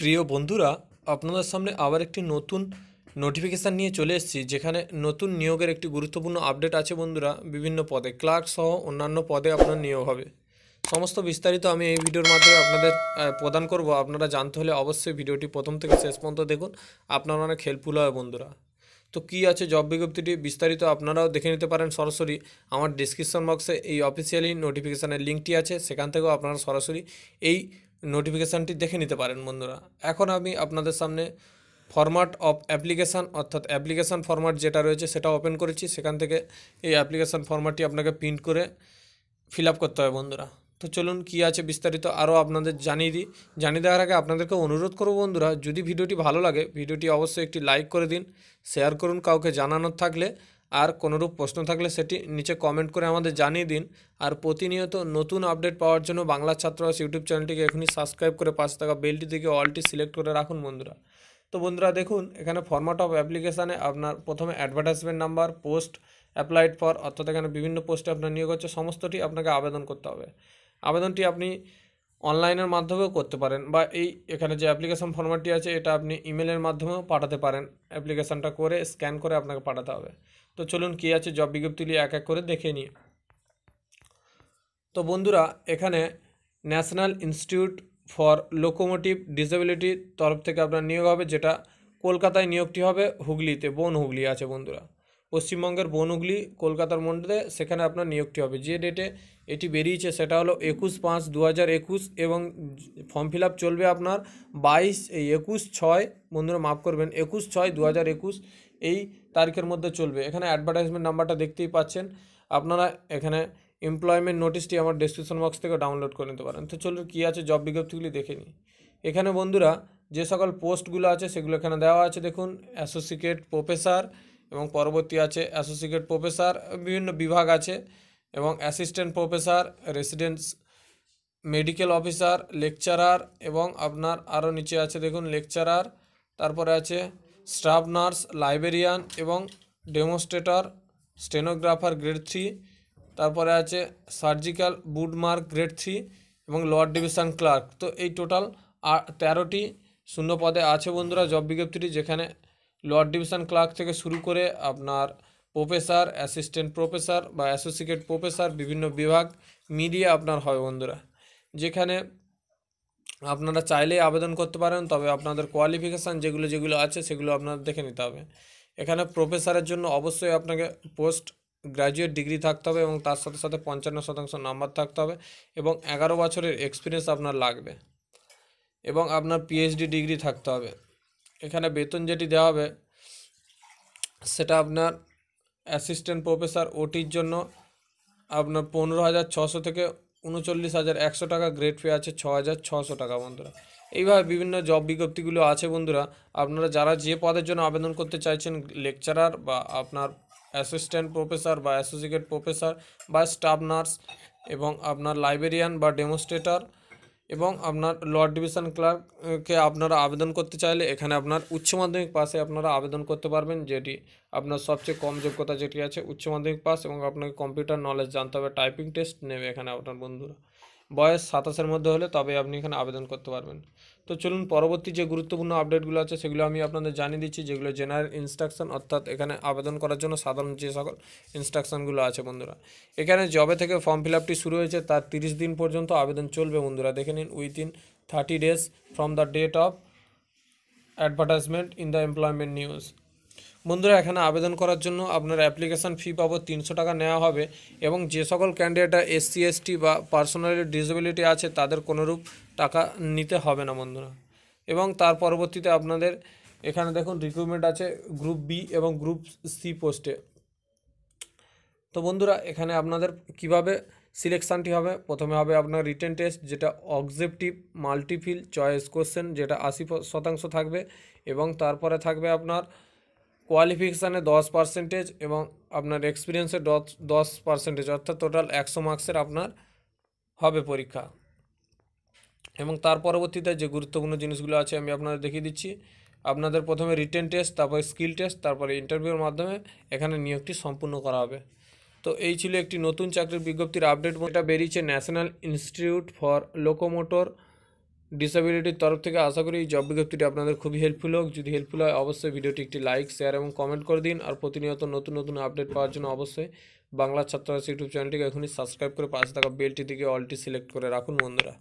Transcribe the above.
প্রিয় বন্ধুরা আপনাদের সামনে আবার একটি নতুন নোটিফিকেশান নিয়ে চলে এসেছি যেখানে নতুন নিয়োগের একটি গুরুত্বপূর্ণ আপডেট আছে বন্ধুরা বিভিন্ন পদে ক্লার্ক সহ অন্যান্য পদে আপনার নিয়োগ হবে সমস্ত বিস্তারিত আমি এই ভিডিওর মাধ্যমে আপনাদের প্রদান করব আপনারা জানতে হলে অবশ্যই ভিডিওটি প্রথম থেকে শেষ পর্যন্ত দেখুন আপনারা অনেক হেল্পফুল হয় বন্ধুরা তো কি আছে জব বিজ্ঞপ্তিটি বিস্তারিত আপনারাও দেখে নিতে পারেন সরাসরি আমার ডিসক্রিপশন বক্সে এই অফিসিয়ালি নোটিফিকেশানের লিঙ্কটি আছে সেখান থেকেও আপনারা সরাসরি এই নোটিফিকেশানটি দেখে নিতে পারেন বন্ধুরা এখন আমি আপনাদের সামনে ফরম্যাট অফ অ্যাপ্লিকেশান অর্থাৎ অ্যাপ্লিকেশান ফরম্যাট যেটা রয়েছে সেটা ওপেন করেছি সেখান থেকে এই অ্যাপ্লিকেশান ফরম্যাটটি আপনাকে প্রিন্ট করে ফিল করতে হবে বন্ধুরা তো চলুন কি আছে বিস্তারিত আরও আপনাদের জানিয়ে দিই জানিয়ে দেওয়ার আগে আপনাদেরকে অনুরোধ করব বন্ধুরা যদি ভিডিওটি ভালো লাগে ভিডিওটি অবশ্যই একটি লাইক করে দিন শেয়ার করুন কাউকে জানানোর থাকলে আর কোনোরূপ প্রশ্ন থাকলে সেটি নিচে কমেন্ট করে আমাদের জানিয়ে দিন আর প্রতিনিয়ত নতুন আপডেট পাওয়ার জন্য বাংলা ছাত্রবাস ইউটিউব চ্যানেলটিকে এখনই সাবস্ক্রাইব করে পাশে থাকা বেলটি থেকে অলটি সিলেক্ট করে রাখুন বন্ধুরা তো বন্ধুরা দেখুন এখানে ফর্ম্যাট অফ অ্যাপ্লিকেশানে আপনার প্রথমে advertisement number post applied for অর্থাৎ এখানে বিভিন্ন পোস্টে আপনার নিয়োগ হচ্ছে সমস্তটি আপনাকে আবেদন করতে হবে আবেদনটি আপনি অনলাইনের মাধ্যমেও করতে পারেন বা এই এখানে যে অ্যাপ্লিকেশন ফর্মেটটি আছে এটা আপনি ইমেলের মাধ্যমেও পাঠাতে পারেন অ্যাপ্লিকেশনটা করে স্ক্যান করে আপনাকে পাঠাতে হবে তো চলুন কী আছে জব বিজ্ঞপ্তিগুলি এক এক করে দেখে নিই তো বন্ধুরা এখানে ন্যাশনাল ইনস্টিটিউট ফর লোকোমোটিভ ডিসেবিলিটির তরফ থেকে আপনার নিয়োগ হবে যেটা কলকাতায় নিয়োগটি হবে হুগলিতে বন হুগলি আছে বন্ধুরা পশ্চিমবঙ্গের বনগুলি কলকাতার মধ্যে সেখানে আপনার নিয়োগটি হবে যে ডেটে এটি বেরিয়েছে সেটা হলো একুশ পাঁচ দু হাজার একুশ এবং ফর্ম ফিল আপ চলবে আপনার বাইশ এই একুশ ছয় বন্ধুরা মাফ করবেন একুশ ছয় দু হাজার একুশ এই তারিখের মধ্যে চলবে এখানে অ্যাডভার্টাইজমেন্ট নাম্বারটা দেখতেই পাচ্ছেন আপনারা এখানে এমপ্লয়মেন্ট নোটিশটি আমার ডিসক্রিপশন বক্স থেকে ডাউনলোড করে নিতে পারেন তো চলুন কী আছে জব বিজ্ঞপ্তিগুলি দেখে নিই এখানে বন্ধুরা যে সকল পোস্টগুলো আছে সেগুলো এখানে দেওয়া আছে দেখুন অ্যাসোসিয়েট প্রফেসর এবং পরবর্তী আছে অ্যাসোসিয়েট প্রফেসর বিভিন্ন বিভাগ আছে এবং assistant professor residence medical officer lecturer এবং আপনার আরও নিচে আছে দেখুন লেকচারার তারপরে আছে স্টাফ নার্স লাইব্রেরিয়ান এবং ডেমোস্ট্রেটর স্টেনোগ্রাফার গ্রেড থ্রি তারপরে আছে সার্জিক্যাল বুডমার্ক গ্রেড থ্রি এবং লর্ড ডিভিশন ক্লার্ক তো এই টোটাল তেরোটি শূন্য পদে আছে বন্ধুরা জব বিজ্ঞপ্তিটি যেখানে লর্ড ডিভিশন ক্লার্ক থেকে শুরু করে আপনার প্রফেসর অ্যাসিস্ট্যান্ট প্রফেসর বা অ্যাসোসিয়েট প্রফেসর বিভিন্ন বিভাগ মিডিয়া আপনার হবে বন্ধুরা যেখানে আপনারা চাইলে আবেদন করতে পারেন তবে আপনাদের কোয়ালিফিকেশান যেগুলো যেগুলো আছে সেগুলো আপনাদের দেখে নিতে হবে এখানে প্রফেসরের জন্য অবশ্যই আপনাকে পোস্ট গ্র্যাজুয়েট ডিগ্রি থাকতে হবে এবং তার সাথে সাথে পঞ্চান্ন শতাংশ নাম্বার থাকতে হবে এবং এগারো বছরের এক্সপিরিয়েন্স আপনার লাগবে এবং আপনার পিএইচডি ডিগ্রি থাকতে হবে এখানে বেতন যেটি দেওয়া হবে সেটা আপনার অ্যাসিস্ট্যান্ট প্রফেসর ওটির জন্য আপনার পনেরো হাজার ছশো থেকে উনচল্লিশ হাজার একশো টাকা গ্রেড পে আছে ছ হাজার ছশো টাকা বন্ধুরা এইভাবে বিভিন্ন জব বিজ্ঞপ্তিগুলো আছে বন্ধুরা আপনারা যারা যে পদের জন্য আবেদন করতে চাইছেন লেকচারার বা আপনার অ্যাসিস্ট্যান্ট প্রফেসর বা অ্যাসোসিয়েট প্রফেসর বা স্টাফ নার্স এবং আপনার লাইব্রেরিয়ান বা ডেমোস্ট্রেটার এবং আপনার লর্ড ডিভিশন ক্লার্ককে আপনারা আবেদন করতে চাইলে এখানে আপনার উচ্চ মাধ্যমিক পাসে আপনারা আবেদন করতে পারবেন যেটি আপনার সবচেয়ে কম যোগ্যতা যেটি আছে উচ্চ মাধ্যমিক পাস এবং আপনাকে কম্পিউটার নলেজ জানতে হবে টাইপিং টেস্ট নেবে এখানে আপনার বন্ধুরা বয়স সাতাশের মধ্যে হলে তবে আপনি এখানে আবেদন করতে পারবেন তো চলুন পরবর্তী যে গুরুত্বপূর্ণ আপডেটগুলো আছে সেগুলো আমি আপনাদের জানিয়ে দিচ্ছি যেগুলো জেনারেল ইনস্ট্রাকশন অর্থাৎ এখানে আবেদন করার জন্য সাধারণ যে সকল ইনস্ট্রাকশনগুলো আছে বন্ধুরা এখানে জবে থেকে ফর্ম ফিল আপটি শুরু হয়েছে তার তিরিশ দিন পর্যন্ত আবেদন চলবে বন্ধুরা দেখে নিন within thirty days from the date of advertisement in the employment news বন্ধুরা এখানে আবেদন করার জন্য আপনার অ্যাপ্লিকেশান ফি পাবো তিনশো টাকা নেওয়া হবে এবং যে সকল ক্যান্ডিডেটরা এসসি এসটি বা পার্সোনালি ডিসেবিলিটি আছে তাদের কোনোরূপ টাকা নিতে হবে না বন্ধুরা এবং তার পরবর্তীতে আপনাদের এখানে দেখুন রিক্রুটমেন্ট আছে গ্রুপ বি এবং গ্রুপ সি পোস্টে তো বন্ধুরা এখানে আপনাদের কিভাবে সিলেকশানটি হবে প্রথমে হবে আপনার রিটেন টেস্ট যেটা অবজেক্টিভ মাল্টিফিল চয়েস কোশ্চেন যেটা আশি শতাংশ থাকবে এবং তারপরে থাকবে আপনার কোয়ালিফিকেশানে দশ পার্সেন্টেজ এবং আপনার এক্সপিরিয়েন্সে দশ দশ পার্সেন্টেজ অর্থাৎ টোটাল একশো মার্কসের আপনার হবে পরীক্ষা এবং তার পরবর্তীতে যে গুরুত্বপূর্ণ জিনিসগুলো আছে আমি আপনাদের দেখিয়ে দিচ্ছি আপনাদের প্রথমে রিটেন টেস্ট তারপরে স্কিল টেস্ট তারপরে ইন্টারভিউর মাধ্যমে এখানে নিয়োগটি সম্পূর্ণ করা হবে তো এই ছিল একটি নতুন চাকরির বিজ্ঞপ্তির আপডেট এটা বেরিয়েছে ন্যাশনাল ইনস্টিটিউট ফর লোকোমোটর ডিসএবিলিটির তরফ থেকে আশা করি এই জব বিজ্ঞপ্তিটি আপনাদের খুবই হেল্পফুল হোক যদি হেল্পফুল হয় অবশ্যই ভিডিওটি একটি লাইক শেয়ার এবং কমেন্ট করে দিন আর প্রতিনিয়ত নতুন নতুন আপডেট পাওয়ার জন্য অবশ্যই বাংলা ছাত্রাবাস ইউটিউব চ্যানেলটিকে এখনই সাবস্ক্রাইব করে পাশে থাকা বেলটি দিকে অলটি সিলেক্ট করে রাখুন বন্ধুরা